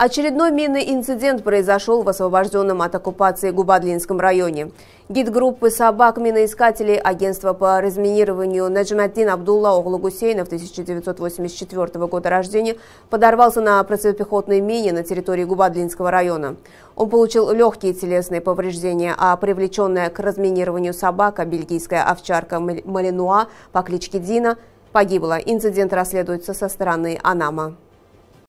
Очередной минный инцидент произошел в освобожденном от оккупации Губадлинском районе. Гид группы собак-миноискателей Агентства по разминированию Наджматтин Абдулла Оглугусейна в 1984 года рождения подорвался на противопехотной мине на территории Губадлинского района. Он получил легкие телесные повреждения, а привлеченная к разминированию собака бельгийская овчарка Малинуа по кличке Дина погибла. Инцидент расследуется со стороны Анама.